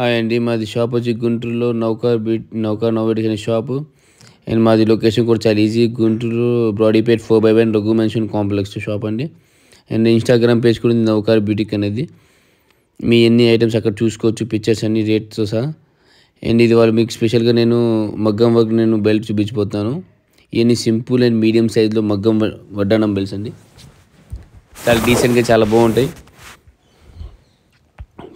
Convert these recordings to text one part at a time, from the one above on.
hi అండి మాది shop వచ్చి గుంటూరులో నౌకర్ బీట్ నౌకర్ నోవేడిక్ అనే షాపు అండ్ మాది లొకేషన్ కూడా చాలా easy Guntur Brodipet four by one Raghu mansion complex shop అండి అండ్ ఇన్స్టాగ్రామ్ పేజ్ కూడా నౌకర్ బ్యూటిక్ అనేది మీ ఎన్ని ఐటమ్స్ అక్కడ చూసుకోవచ్చు పిక్చర్స్ అన్ని రేట్స్ సహా అండ్ ఇది వాళ్ళు మీకు స్పెషల్గా నేను మగ్గం వర్క్ నేను బెల్ట్ చూపించిపోతాను ఇవన్నీ సింపుల్ అండ్ మీడియం సైజ్లో మగ్గం వడ్డానం బెల్ట్స్ అండి చాలా డీసెంట్గా చాలా బాగుంటాయి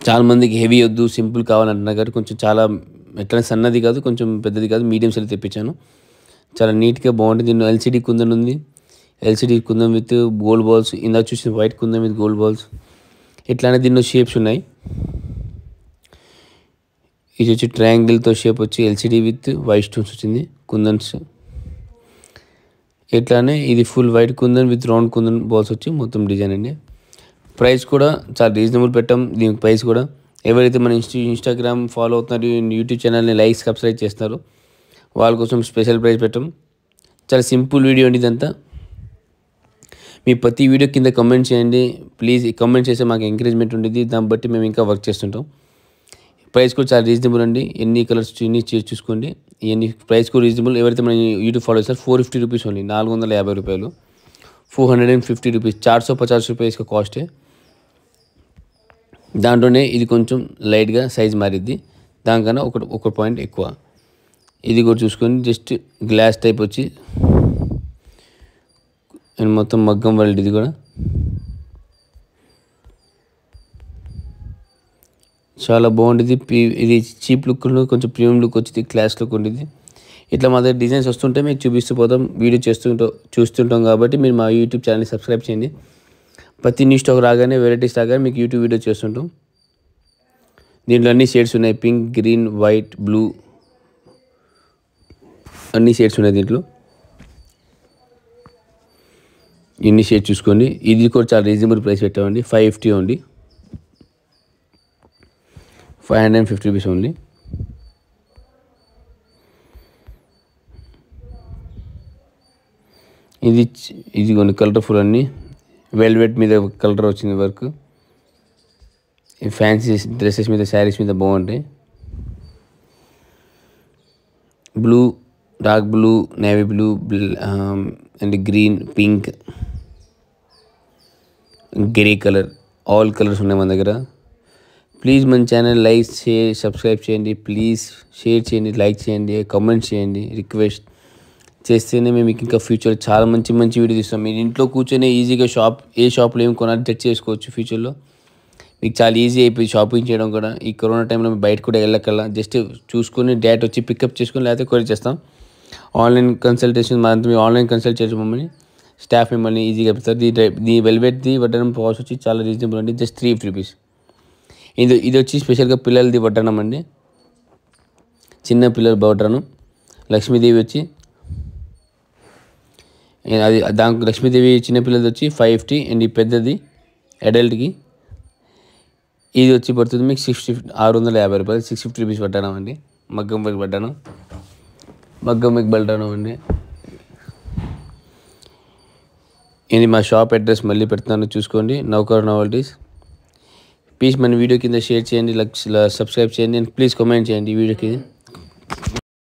చాలామందికి హెవీ వద్దు సింపుల్ కావాలంటున్నారు కానీ కొంచెం చాలా ఎట్లా సన్నది కాదు కొంచెం పెద్దది కాదు మీడియం సైజ్ తెప్పించాను చాలా నీట్గా బాగుంటుంది నేను ఎల్సిడి కుందన్ ఉంది LCD kundan with gold balls ఇందా చూసిన white kundan with gold balls ఇట్లానే దీన్ని షేప్స్ ఉన్నాయి ఇది వచ్చి ట్రయాంగిల్తో షేప్ వచ్చి ఎల్సిడి విత్ వైట్ స్టోన్స్ వచ్చింది కుందన్స్ ఇట్లానే ఇది full white kundan with round kundan balls వచ్చి మొత్తం డిజైన్ అండి ప్రైస్ కూడా చాలా రీజనబుల్ పెట్టాం దీనికి ప్రైస్ కూడా ఎవరైతే మన ఇన్స్టా ఇన్స్టాగ్రామ్ ఫాలో అవుతున్నారు యూట్యూబ్ ఛానల్ని లైక్ సబ్స్క్రైబ్ చేస్తారు వాళ్ళ కోసం స్పెషల్ ప్రైస్ పెట్టాం చాలా సింపుల్ వీడియో అండి ఇదంతా మీ ప్రతి వీడియో కింద కమెంట్ చేయండి ప్లీజ్ కమెంట్ చేస్తే మాకు ఎంకరేజ్మెంట్ ఉండేది దాన్ని బట్టి మేము ఇంకా వర్క్ చేస్తుంటాం ప్రైస్ కూడా చాలా రీజనబుల్ అండి ఎన్ని కలర్స్ ఎన్ని చూసుకోండి ఎన్ని ప్రైస్ కూడా రీజనబుల్ ఎవరైతే మన యూట్యూబ్ ఫాలో చేస్తారు ఫోర్ ఫిఫ్టీ రూపీస్ ఓన్లీ నాలుగు వందల యాభై రూపాయలు four hundred and fifty rupees చార్ సో పచాస్ రూపీస్ కాస్ట్ దాంట్లోనే ఇది కొంచెం లైట్గా సైజ్ మారిద్ది దానికన్నా ఒక ఒక పాయింట్ ఎక్కువ ఇది కూడా చూసుకొని జస్ట్ గ్లాస్ టైప్ వచ్చి అండ్ మొత్తం మగ్గం వరల్డ్ ఇది కూడా చాలా బాగుంటుంది పీ ఇది చీప్ లుక్లో కొంచెం ప్రీమియం లుక్ వచ్చింది క్లాస్ లుక్ ఉండేది ఇట్లా మా దగ్గర డిజైన్స్ వస్తుంటే మేము చూపిస్తూ పోతాం వీడియో చేస్తుంటాం చూస్తుంటాం కాబట్టి మీరు మా యూట్యూబ్ ఛానల్ సబ్స్క్రైబ్ చేయండి ప్రతి న్యూ స్టాక్ రాగానే వెరైటీస్ రాగానే మీకు యూట్యూబ్ వీడియో చేస్తుంటాం దీంట్లో అన్ని షేడ్స్ ఉన్నాయి పింక్ గ్రీన్ వైట్ బ్లూ అన్ని షేడ్స్ ఉన్నాయి దీంట్లో ఇన్ని షేడ్స్ చూసుకోండి ఇది కూడా చాలా రీజనబుల్ ప్రైస్ పెట్టామండి ఫైవ్ ఫిఫ్టీ ఉంది five hundred and fifty rupees ఉంది ఇది ఇది కొన్ని కలర్ఫుల్ అన్నీ వెల్వెట్ మీద కలర్ వచ్చింది వర్క్ ఈ ఫ్యాన్సీ డ్రెస్సెస్ మీద శారీస్ మీద బాగుంటాయి blue dark blue navy blue and green pink grey colour all colours ఉన్నాయి మన దగ్గర ప్లీజ్ మన ఛానల్ లైక్ షేర్ సబ్స్క్రైబ్ చేయండి ప్లీజ్ షేర్ చేయండి లైక్ చేయండి కమెంట్ చేయండి రిక్వెస్ట్ చేస్తేనే మేము ఇంకా ఫ్యూచర్ చాలా మంచి మంచి వీడియో తీస్తాం మీరు ఇంట్లో కూర్చొని ఈజీగా షాప్ ఏ షాప్లో ఏం కొనాలి సెట్ చేసుకోవచ్చు ఫ్యూచర్లో మీకు చాలా ఈజీ అయిపోయింది షాపింగ్ చేయడం కూడా ఈ కరోనా టైంలో బయట కూడా వెళ్ళకల్లా జస్ట్ చూసుకొని డేట్ వచ్చి పికప్ చేసుకొని లేకపోతే కొరీ చేస్తాం ఆన్లైన్ కన్సల్టేషన్ మా మీ ఆన్లైన్ కన్సల్ట్ చేసి మమ్మల్ని స్టాఫ్ మిమ్మల్ని ఈజీగా చెప్తారు దీ దీ వెల్వెట్ ది వడ్డనం కాస్ట్ వచ్చి చాలా రీజనబుల్ అండి జస్ట్ త్రీ రూపీస్ ఇది ఇది వచ్చి స్పెషల్గా పిల్లలది వడ్డనం అండి చిన్న పిల్లల వడ్డనం లక్ష్మీదేవి వచ్చి అది దానికి లక్ష్మీదేవి చిన్నపిల్లది వచ్చి ఫైవ్ ఫిఫ్టీ అండ్ ఈ పెద్దది అడల్ట్కి ఇది వచ్చి పడుతుంది మీకు సిక్స్ ఫిఫ్టీ ఆరు వందల యాభై రూపాయలు సిక్స్ ఫిఫ్టీ రూపీస్ పట్టాను అండి మగ్గం మీకు పట్టాను మగ్గం మీకు పట్టాను అండి ఇది మా షాప్ అడ్రస్ మళ్ళీ పెడుతున్నాను చూసుకోండి నౌకర్ నవల్టీస్ ప్లీజ్ మన వీడియో కింద షేర్ చేయండి లక్స్ సబ్స్క్రైబ్ చేయండి అండ్ ప్లీజ్ కామెంట్ చేయండి ఈ వీడియోకి